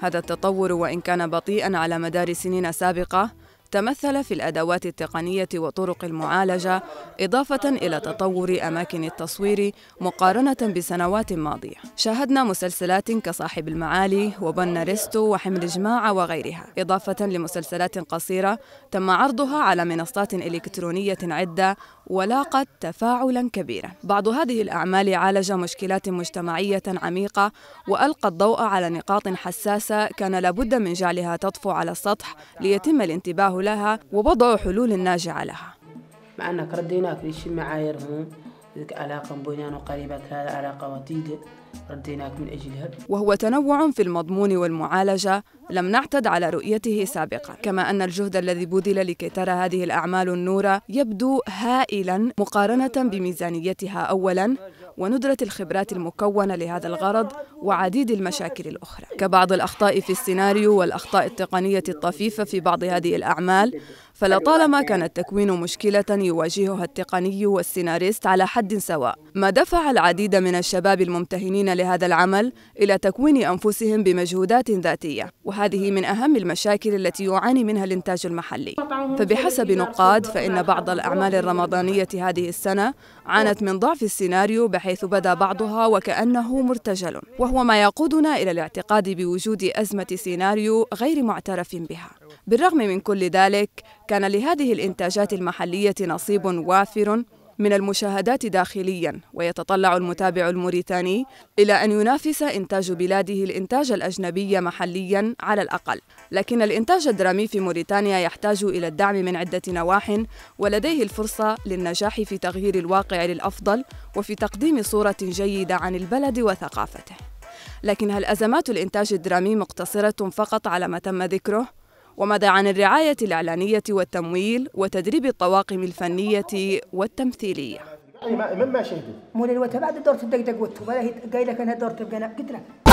هذا التطور وإن كان بطيئا على مدار سنين سابقة تمثل في الأدوات التقنية وطرق المعالجة إضافة إلى تطور أماكن التصوير مقارنة بسنوات ماضية شاهدنا مسلسلات كصاحب المعالي وبن ريستو وحمل جماعة وغيرها إضافة لمسلسلات قصيرة تم عرضها على منصات إلكترونية عدة ولاقت تفاعلا كبيرا بعض هذه الأعمال عالج مشكلات مجتمعية عميقة وألقى الضوء على نقاط حساسة كان لابد من جعلها تطفو على السطح ليتم الانتباه حولها ووضعوا حلول ناجعة لها معنا كردينا كل شيء معايا مو ذيك علاقة بنيان وقريبة هذا علاقة وتيدة رديناك من أجلها وهو تنوع في المضمون والمعالجة لم نعتد على رؤيته سابقا كما أن الجهد الذي بذل لكي ترى هذه الأعمال النورة يبدو هائلا مقارنة بميزانيتها أولا وندرة الخبرات المكونة لهذا الغرض وعديد المشاكل الأخرى كبعض الأخطاء في السيناريو والأخطاء التقنية الطفيفة في بعض هذه الأعمال فلطالما كان التكوين مشكلة يواجهها التقني والسيناريست على حد سواء ما دفع العديد من الشباب الممتهنين لهذا العمل إلى تكوين أنفسهم بمجهودات ذاتية هذه من أهم المشاكل التي يعاني منها الإنتاج المحلي فبحسب نقاد فإن بعض الأعمال الرمضانية هذه السنة عانت من ضعف السيناريو بحيث بدا بعضها وكأنه مرتجل وهو ما يقودنا إلى الاعتقاد بوجود أزمة سيناريو غير معترف بها بالرغم من كل ذلك كان لهذه الإنتاجات المحلية نصيب وافر من المشاهدات داخليا ويتطلع المتابع الموريتاني إلى أن ينافس إنتاج بلاده الإنتاج الأجنبي محليا على الأقل لكن الإنتاج الدرامي في موريتانيا يحتاج إلى الدعم من عدة نواح ولديه الفرصة للنجاح في تغيير الواقع للأفضل وفي تقديم صورة جيدة عن البلد وثقافته لكن هل أزمات الإنتاج الدرامي مقتصرة فقط على ما تم ذكره وماذا عن الرعاية الإعلانية والتمويل وتدريب الطواقم الفنية والتمثيلية؟ ما شهدت مول الوتر بعد دورة الدقدق والتوبة قايلة كان دورة قلت لك